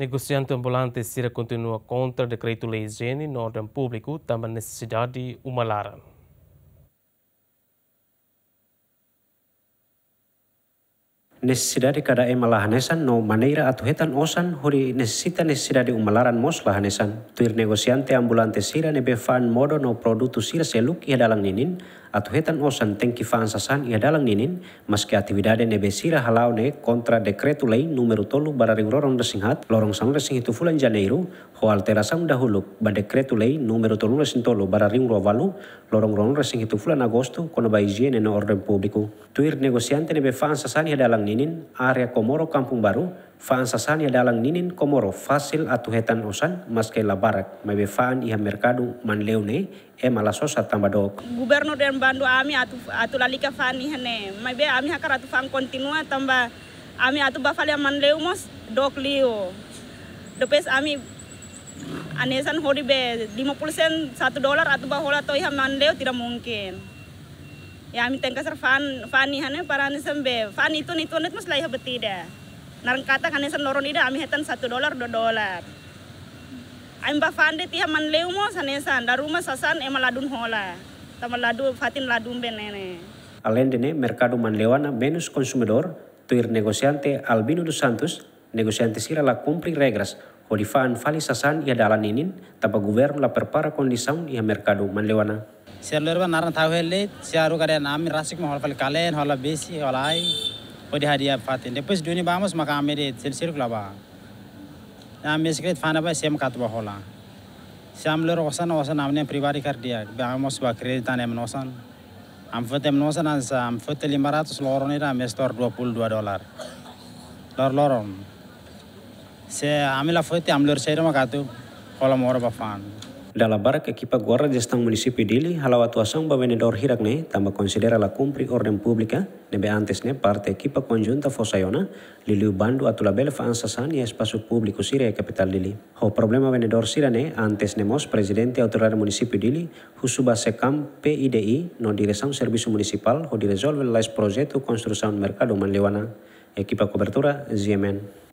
Negociante ambulante Cira continua contra o decreto-lei higiene na ordem público, também necessidade de uma lara. Nesidari kada ema lahanesan no maneira atuhetan osan hori nesita nesidari umalaran mos moslahanesan tuir negosiante ambulante sira nebe fan modo no produtu sira seluk ia dalang ninin atuhetan osan tengki fan sasan ia dalang ninin maski atividade nebe sira halau ne kontra dekretu lei numero tolu bararing lorong resinghat lorong sang desing itu fulan janeiro ho alterasan dahulu ba dekretu lei numero tolu resing tolu bararing rovalu lorong rong desing itu fulan agosto kono ba higiene no orden publiku tuir negosiante nebe fan sasan ia dalang ninin area Komoro Kampung Baru faan dalang ninin Komoro fasil atau hetan osan maske labarak mebe faan iha merkadu man leune e malasosa tambadok. Gubernur dan bandu ami atu atu lalika faan iha ne mebe ami hakar atu faan kontinua tambah ami atu bafali man leu mos dok liu. Dopes ami anesan hori be 50 sen 1 dolar atau bahola toh iha man leu tidak mungkin. Ya, ತೆಂಕ kasar ಫಾನ್ ಫಾನಿ para ಪರಾನಿ sembe Fani itu itu net mas lai habetida narang kata kane san loron ida ami hetan 1 dolar 2 dolar ami ba fan de tiha man leu mo sanesan da rumah sasan ema ladun hola tama ladu fatin ladun benene alen de mercado manleuana menos consumidor, tuir negociante Albino dos Santos, negociante sira la cumpre regras, horifan fali sasan ia dalan inin, tapa governo la prepara condição ia mercado manleuana. Serler ban naran tahu hele, siaru kare nami rasik mahal fal kalen, hala besi, hala ai, odi hadiah fatin. Depois dunia bamus maka amiri silsir kulaba. Nami sekret fana ba sem katwa hola. Siamler osan osan amne privari kar dia, Bamos ba kreditan em nosan. Am fut em nosan ansa, am fut lima ratus loron ira mestor dua puluh dua dolar. Lor loron. Se amila fut amler seiru makatu, hola moro ba fan. Dalam barak Ekipa guarda gestão município dele, Dili, atuação para vendedor hirak ne, também considera la cumpri ordem pública, ya. nebe antes ne parte equipa conjunta liliu bandu atula bel fa ansasan espasu espaço público siria ya capital dele. O problema vendedor sira ne, antes ne mos presidente autoridade município dele, husuba secam PIDI, non diresam servisu municipal, ho resolve lais projeto construção mercado manlewana, Ekipa cobertura ZMN.